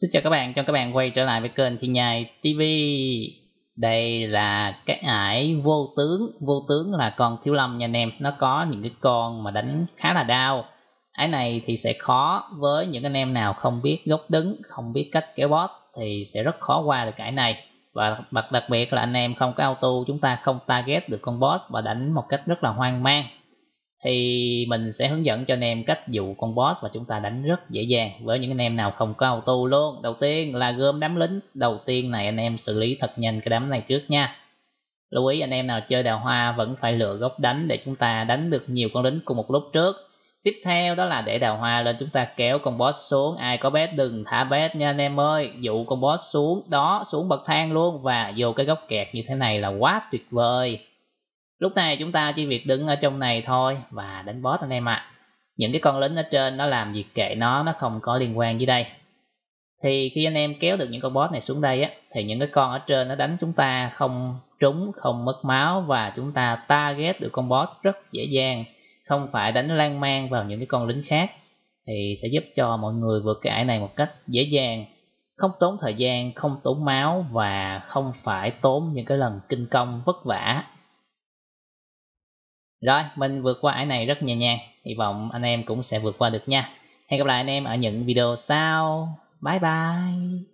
Xin chào các bạn, cho các bạn quay trở lại với kênh Thiên Nhai TV Đây là cái ải vô tướng Vô tướng là con thiếu lâm nha anh em Nó có những cái con mà đánh khá là đau Ải này thì sẽ khó với những anh em nào không biết gốc đứng Không biết cách kéo bót thì sẽ rất khó qua được cái này Và đặc biệt là anh em không có auto chúng ta không target được con bot Và đánh một cách rất là hoang mang thì mình sẽ hướng dẫn cho anh em cách dụ con boss và chúng ta đánh rất dễ dàng với những anh em nào không có auto luôn đầu tiên là gom đám lính đầu tiên này anh em xử lý thật nhanh cái đám này trước nha lưu ý anh em nào chơi đào hoa vẫn phải lựa góc đánh để chúng ta đánh được nhiều con lính cùng một lúc trước tiếp theo đó là để đào hoa lên chúng ta kéo con boss xuống ai có bé đừng thả bé nha anh em ơi dụ con boss xuống đó xuống bậc thang luôn và vô cái góc kẹt như thế này là quá tuyệt vời Lúc này chúng ta chỉ việc đứng ở trong này thôi và đánh boss anh em ạ. À. Những cái con lính ở trên nó làm việc kệ nó, nó không có liên quan với đây. Thì khi anh em kéo được những con boss này xuống đây á, thì những cái con ở trên nó đánh chúng ta không trúng, không mất máu và chúng ta target được con boss rất dễ dàng. Không phải đánh lan man vào những cái con lính khác thì sẽ giúp cho mọi người vượt cái ải này một cách dễ dàng. Không tốn thời gian, không tốn máu và không phải tốn những cái lần kinh công vất vả rồi, mình vượt qua ải này rất nhẹ nhàng. Hy vọng anh em cũng sẽ vượt qua được nha. Hẹn gặp lại anh em ở những video sau. Bye bye.